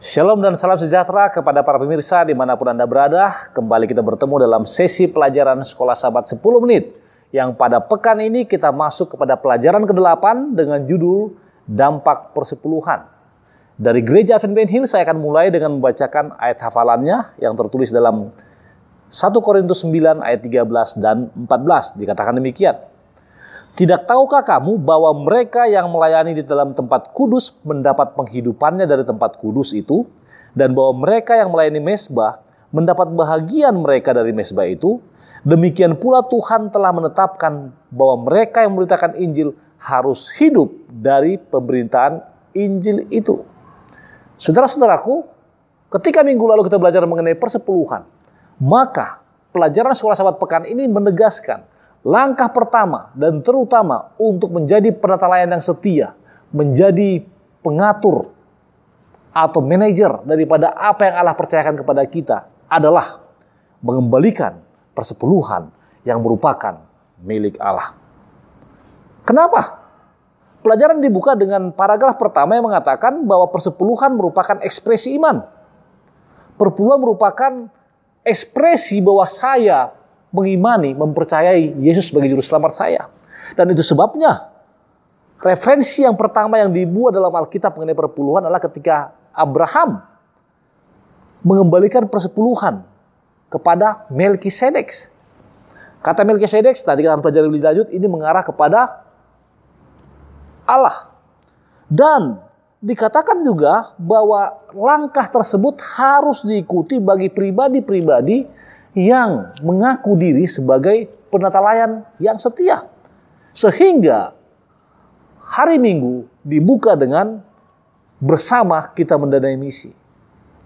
Shalom dan salam sejahtera kepada para pemirsa dimanapun Anda berada. Kembali kita bertemu dalam sesi pelajaran Sekolah Sahabat 10 Menit. Yang pada pekan ini kita masuk kepada pelajaran ke-8 dengan judul Dampak Persepuluhan. Dari gereja Advent Hill saya akan mulai dengan membacakan ayat hafalannya yang tertulis dalam 1 Korintus 9 ayat 13 dan 14. Dikatakan demikian. Tidak tahukah kamu bahwa mereka yang melayani di dalam tempat kudus mendapat penghidupannya dari tempat kudus itu, dan bahwa mereka yang melayani mesbah mendapat bahagian mereka dari mesbah itu? Demikian pula Tuhan telah menetapkan bahwa mereka yang memberitakan Injil harus hidup dari pemberitaan Injil itu. Saudara-saudaraku, ketika minggu lalu kita belajar mengenai persepuluhan, maka pelajaran sekolah sahabat pekan ini menegaskan Langkah pertama dan terutama untuk menjadi penata layan yang setia, menjadi pengatur atau manajer daripada apa yang Allah percayakan kepada kita adalah mengembalikan persepuluhan yang merupakan milik Allah. Kenapa? Pelajaran dibuka dengan paragraf pertama yang mengatakan bahwa persepuluhan merupakan ekspresi iman. Perpuluhan merupakan ekspresi bahwa saya mengimani, mempercayai Yesus sebagai juru selamat saya. Dan itu sebabnya referensi yang pertama yang dibuat dalam Alkitab mengenai perpuluhan adalah ketika Abraham mengembalikan persepuluhan kepada Melkisedek. Kata Melkisedek tadi kita pelajari lebih lanjut ini mengarah kepada Allah. Dan dikatakan juga bahwa langkah tersebut harus diikuti bagi pribadi-pribadi yang mengaku diri sebagai penata layan yang setia. Sehingga hari Minggu dibuka dengan bersama kita mendanai misi.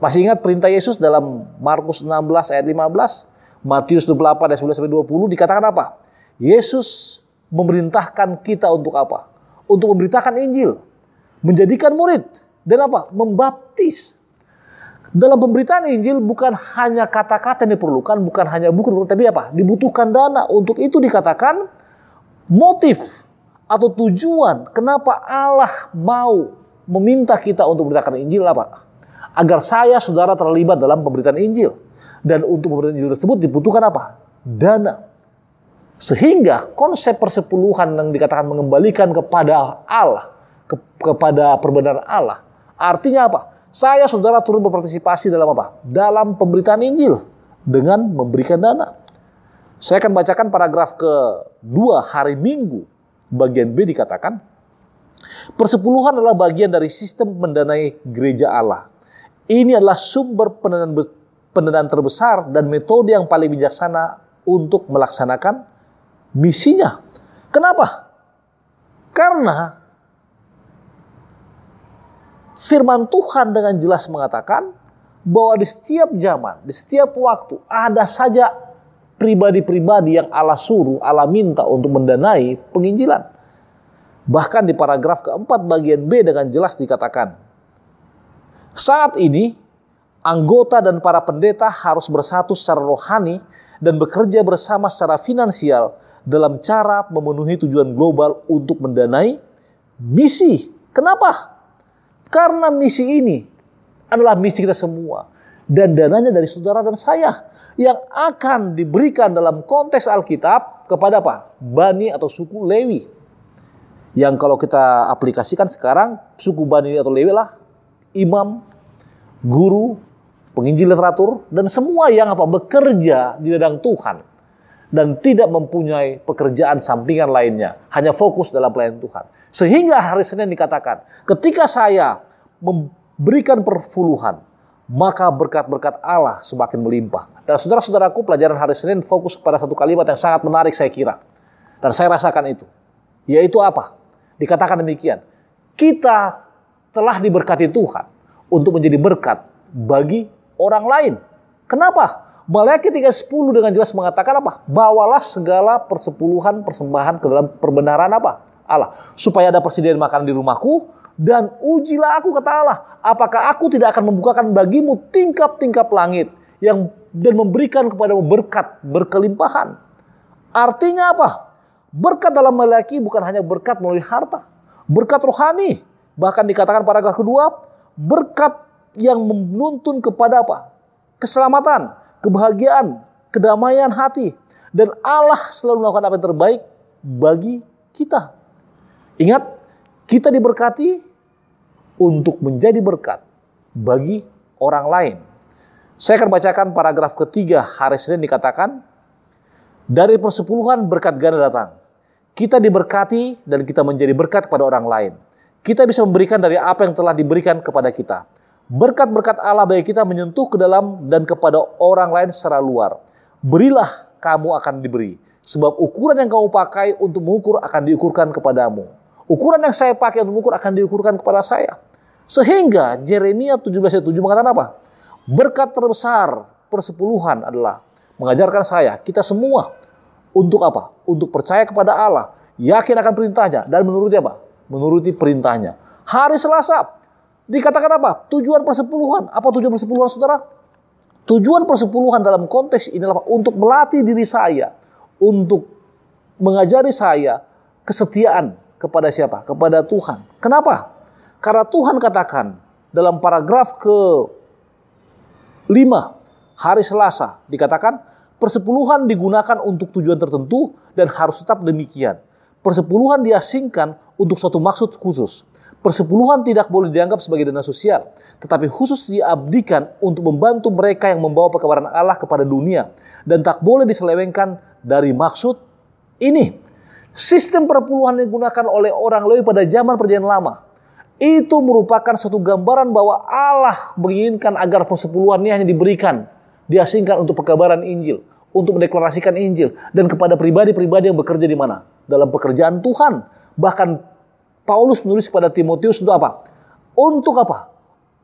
Masih ingat perintah Yesus dalam Markus 16 ayat 15, Matius 28 ayat 11 sampai 20 dikatakan apa? Yesus memerintahkan kita untuk apa? Untuk memberitakan Injil, menjadikan murid, dan apa? Membaptis dalam pemberitaan Injil bukan hanya kata-kata yang diperlukan, bukan hanya buku, tapi apa? Dibutuhkan dana. Untuk itu dikatakan motif atau tujuan kenapa Allah mau meminta kita untuk memberitakan Injil apa? Agar saya saudara terlibat dalam pemberitaan Injil. Dan untuk pemberitaan Injil tersebut dibutuhkan apa? Dana. Sehingga konsep persepuluhan yang dikatakan mengembalikan kepada Allah, ke, kepada perbenaran Allah, artinya apa? Saya saudara turut berpartisipasi dalam apa? Dalam pemberitaan Injil dengan memberikan dana. Saya akan bacakan paragraf ke-2 hari Minggu. Bagian B dikatakan, Persepuluhan adalah bagian dari sistem mendanai gereja Allah. Ini adalah sumber pendanaan, pendanaan terbesar dan metode yang paling bijaksana untuk melaksanakan misinya. Kenapa? Karena firman Tuhan dengan jelas mengatakan bahwa di setiap zaman, di setiap waktu ada saja pribadi-pribadi yang Allah suruh, Allah minta untuk mendanai penginjilan. Bahkan di paragraf keempat bagian B dengan jelas dikatakan, saat ini anggota dan para pendeta harus bersatu secara rohani dan bekerja bersama secara finansial dalam cara memenuhi tujuan global untuk mendanai misi. Kenapa? Karena misi ini adalah misi kita semua. Dan dananya dari saudara dan saya. Yang akan diberikan dalam konteks Alkitab kepada apa? Bani atau suku Lewi. Yang kalau kita aplikasikan sekarang, suku Bani atau Lewi lah imam, guru, penginjil literatur, dan semua yang apa bekerja di ladang Tuhan dan tidak mempunyai pekerjaan sampingan lainnya, hanya fokus dalam pelayanan Tuhan. Sehingga hari Senin dikatakan, ketika saya memberikan perpuluhan, maka berkat-berkat Allah semakin melimpah. Dan saudara-saudaraku, pelajaran hari Senin fokus pada satu kalimat yang sangat menarik saya kira. Dan saya rasakan itu. Yaitu apa? Dikatakan demikian, kita telah diberkati Tuhan untuk menjadi berkat bagi orang lain. Kenapa? Malaikat ketika 10 dengan jelas mengatakan apa? Bawalah segala persepuluhan persembahan ke dalam perbenaran apa? Allah. Supaya ada persediaan makanan di rumahku dan ujilah aku kata Allah. Apakah aku tidak akan membukakan bagimu tingkap-tingkap langit yang dan memberikan kepadamu berkat berkelimpahan. Artinya apa? Berkat dalam Malaki bukan hanya berkat melalui harta. Berkat rohani. Bahkan dikatakan paragraf kedua, berkat yang menuntun kepada apa? Keselamatan kebahagiaan, kedamaian hati. Dan Allah selalu melakukan apa yang terbaik bagi kita. Ingat, kita diberkati untuk menjadi berkat bagi orang lain. Saya akan bacakan paragraf ketiga hari Senin dikatakan, dari persepuluhan berkat ganda datang. Kita diberkati dan kita menjadi berkat kepada orang lain. Kita bisa memberikan dari apa yang telah diberikan kepada kita. Berkat-berkat Allah bagi kita menyentuh ke dalam dan kepada orang lain secara luar. Berilah kamu akan diberi. Sebab ukuran yang kamu pakai untuk mengukur akan diukurkan kepadamu. Ukuran yang saya pakai untuk mengukur akan diukurkan kepada saya. Sehingga Jeremia 17 ayat 7 mengatakan apa? Berkat terbesar persepuluhan adalah mengajarkan saya, kita semua untuk apa? Untuk percaya kepada Allah, yakin akan perintahnya dan menuruti apa? Menuruti perintahnya. Hari Selasa Dikatakan apa? Tujuan persepuluhan. Apa tujuan persepuluhan saudara? Tujuan persepuluhan dalam konteks ini adalah untuk melatih diri saya, untuk mengajari saya kesetiaan kepada siapa? Kepada Tuhan. Kenapa? Karena Tuhan katakan dalam paragraf ke 5 hari Selasa dikatakan persepuluhan digunakan untuk tujuan tertentu dan harus tetap demikian. Persepuluhan diasingkan untuk suatu maksud khusus. Persepuluhan tidak boleh dianggap sebagai dana sosial, tetapi khusus diabdikan untuk membantu mereka yang membawa pekabaran Allah kepada dunia dan tak boleh diselewengkan dari maksud ini. Sistem perpuluhan yang digunakan oleh orang lebih pada zaman perjanjian lama itu merupakan satu gambaran bahwa Allah menginginkan agar persepuluhan ini hanya diberikan, diasingkan untuk pekabaran Injil, untuk mendeklarasikan Injil dan kepada pribadi-pribadi yang bekerja di mana? Dalam pekerjaan Tuhan, bahkan Paulus menulis kepada Timotius untuk apa? Untuk apa?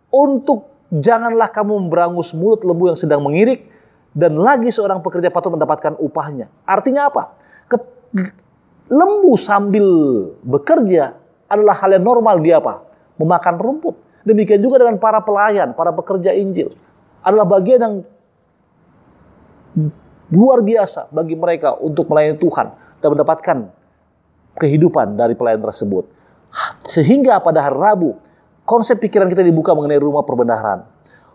Untuk janganlah kamu memberangus mulut lembu yang sedang mengirik dan lagi seorang pekerja patut mendapatkan upahnya. Artinya apa? Ket lembu sambil bekerja adalah hal yang normal dia apa? Memakan rumput. Demikian juga dengan para pelayan, para pekerja Injil. Adalah bagian yang luar biasa bagi mereka untuk melayani Tuhan dan mendapatkan kehidupan dari pelayan tersebut. Sehingga pada hari Rabu, konsep pikiran kita dibuka mengenai rumah perbendaharaan.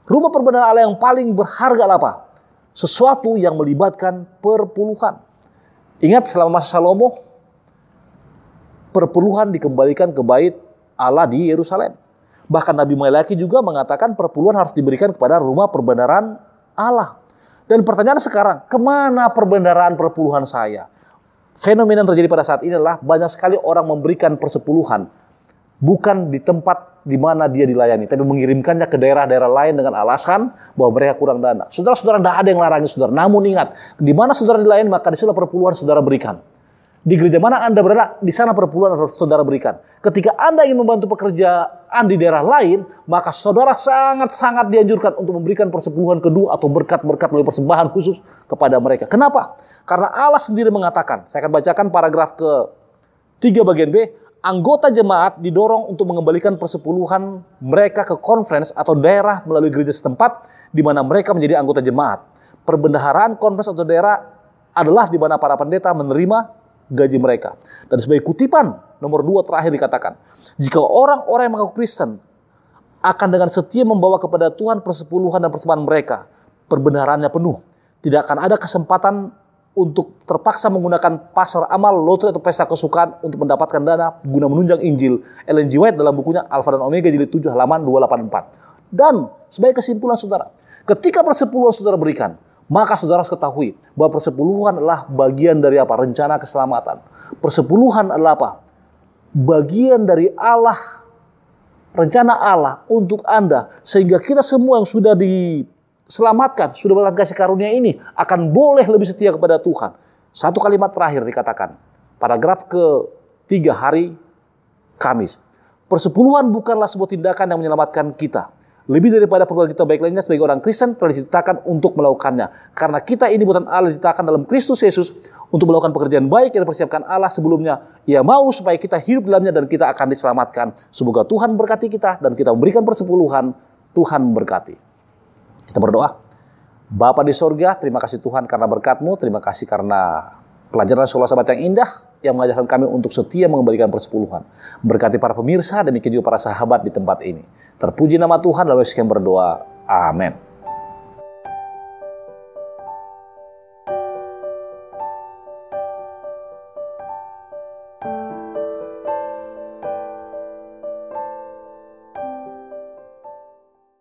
Rumah perbendaharaan Allah yang paling berharga apa? Sesuatu yang melibatkan perpuluhan. Ingat selama masa Salomo, perpuluhan dikembalikan ke bait Allah di Yerusalem. Bahkan Nabi Malaki juga mengatakan perpuluhan harus diberikan kepada rumah perbendaharaan Allah. Dan pertanyaan sekarang, kemana perbendaharaan perpuluhan saya? fenomena yang terjadi pada saat ini adalah banyak sekali orang memberikan persepuluhan bukan di tempat di mana dia dilayani, tapi mengirimkannya ke daerah-daerah lain dengan alasan bahwa mereka kurang dana. Saudara-saudara tidak ada yang larangnya, saudara. Namun ingat, di mana saudara dilayani maka disitulah perpuluhan saudara berikan. Di gereja mana Anda berada, di sana perpuluhan harus saudara berikan. Ketika Anda ingin membantu pekerjaan di daerah lain, maka saudara sangat-sangat dianjurkan untuk memberikan persepuluhan kedua atau berkat-berkat melalui persembahan khusus kepada mereka. Kenapa? Karena Allah sendiri mengatakan, saya akan bacakan paragraf ke 3 bagian B, anggota jemaat didorong untuk mengembalikan persepuluhan mereka ke conference atau daerah melalui gereja setempat di mana mereka menjadi anggota jemaat. Perbendaharaan conference atau daerah adalah di mana para pendeta menerima gaji mereka. Dan sebagai kutipan nomor dua terakhir dikatakan, jika orang-orang yang mengaku Kristen akan dengan setia membawa kepada Tuhan persepuluhan dan persembahan mereka, perbenarannya penuh. Tidak akan ada kesempatan untuk terpaksa menggunakan pasar amal, lotre atau pesta kesukaan untuk mendapatkan dana guna menunjang Injil. Ellen G. White dalam bukunya Alfa dan Omega jilid 7 halaman 284. Dan sebagai kesimpulan saudara, ketika persepuluhan saudara berikan, maka saudara harus ketahui bahwa persepuluhan adalah bagian dari apa? Rencana keselamatan. Persepuluhan adalah apa? Bagian dari Allah, rencana Allah untuk Anda. Sehingga kita semua yang sudah diselamatkan, sudah mendapatkan kasih karunia ini, akan boleh lebih setia kepada Tuhan. Satu kalimat terakhir dikatakan, paragraf ke tiga hari Kamis. Persepuluhan bukanlah sebuah tindakan yang menyelamatkan kita lebih daripada perbuatan kita baik lainnya sebagai orang Kristen telah diciptakan untuk melakukannya. Karena kita ini buatan Allah diciptakan dalam Kristus Yesus untuk melakukan pekerjaan baik yang dipersiapkan Allah sebelumnya. Ia mau supaya kita hidup dalamnya dan kita akan diselamatkan. Semoga Tuhan berkati kita dan kita memberikan persepuluhan. Tuhan memberkati Kita berdoa. Bapa di sorga, terima kasih Tuhan karena berkatmu, terima kasih karena Pelajaran sekolah sahabat yang indah yang mengajarkan kami untuk setia mengembalikan persepuluhan. Berkati para pemirsa, demikian juga para sahabat di tempat ini. Terpuji nama Tuhan dalam sekian berdoa. Amin.